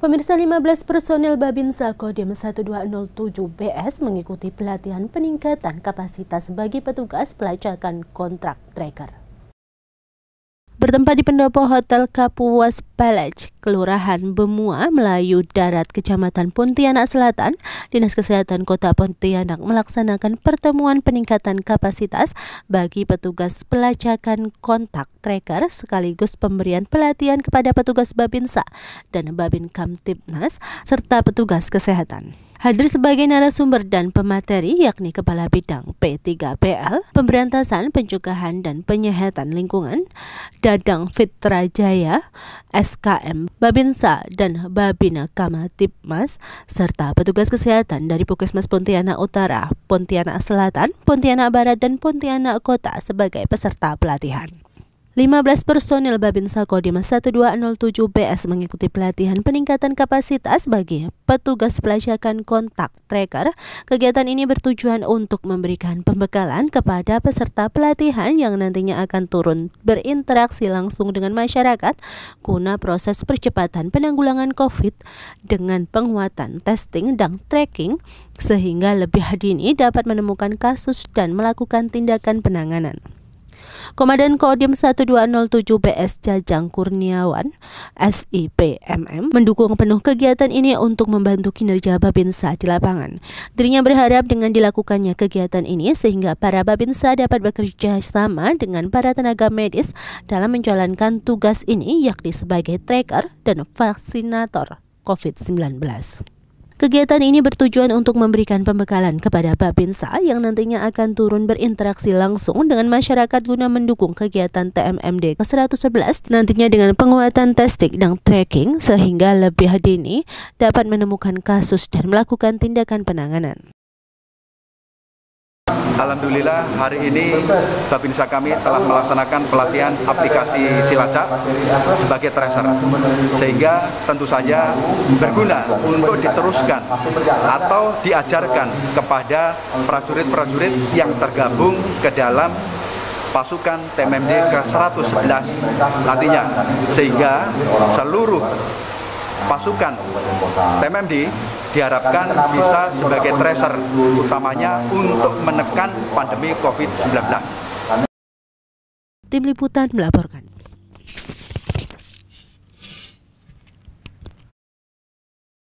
Pemirsa 15 personil Babinsa Kodim 1207 BS mengikuti pelatihan peningkatan kapasitas bagi petugas pelacakan kontrak tracker bertempat di pendopo Hotel Kapuas Palace, Kelurahan Bemua, Melayu Darat, Kecamatan Pontianak Selatan, Dinas Kesehatan Kota Pontianak melaksanakan pertemuan peningkatan kapasitas bagi petugas pelacakan kontak tracker sekaligus pemberian pelatihan kepada petugas Babinsa dan Babin Kamtipnas serta petugas kesehatan. Hadir sebagai narasumber dan pemateri yakni Kepala Bidang P3PL, Pemberantasan Pencegahan dan Penyehatan Lingkungan, Dadang Fitrajaya, SKM, Babinsa, dan Babina Kamatipmas, serta petugas kesehatan dari Puskesmas Pontianak Utara, Pontianak Selatan, Pontianak Barat, dan Pontianak Kota sebagai peserta pelatihan. 15 personil Babinsa Kodim 1207 BS mengikuti pelatihan peningkatan kapasitas bagi petugas pelacakan kontak tracker. Kegiatan ini bertujuan untuk memberikan pembekalan kepada peserta pelatihan yang nantinya akan turun berinteraksi langsung dengan masyarakat guna proses percepatan penanggulangan COVID dengan penguatan testing dan tracking sehingga lebih dini dapat menemukan kasus dan melakukan tindakan penanganan. Komandan Kodim 1207 BS Jajang Kurniawan, SIP MM, mendukung penuh kegiatan ini untuk membantu kinerja Babinsa di lapangan. Dirinya berharap dengan dilakukannya kegiatan ini sehingga para Babinsa dapat bekerja sama dengan para tenaga medis dalam menjalankan tugas ini yakni sebagai tracker dan vaksinator COVID-19. Kegiatan ini bertujuan untuk memberikan pembekalan kepada Babinsa yang nantinya akan turun berinteraksi langsung dengan masyarakat guna mendukung kegiatan TMMD ke-111 nantinya dengan penguatan testing dan tracking sehingga lebih dini dapat menemukan kasus dan melakukan tindakan penanganan. Alhamdulillah hari ini Babinsa kami telah melaksanakan pelatihan aplikasi Silacak sebagai tracer sehingga tentu saja berguna untuk diteruskan atau diajarkan kepada prajurit-prajurit yang tergabung ke dalam pasukan TMMD ke-111 nantinya sehingga seluruh pasukan TMMD diharapkan bisa sebagai tracer utamanya untuk menekan pandemi COVID-19. Tim Liputan melaporkan.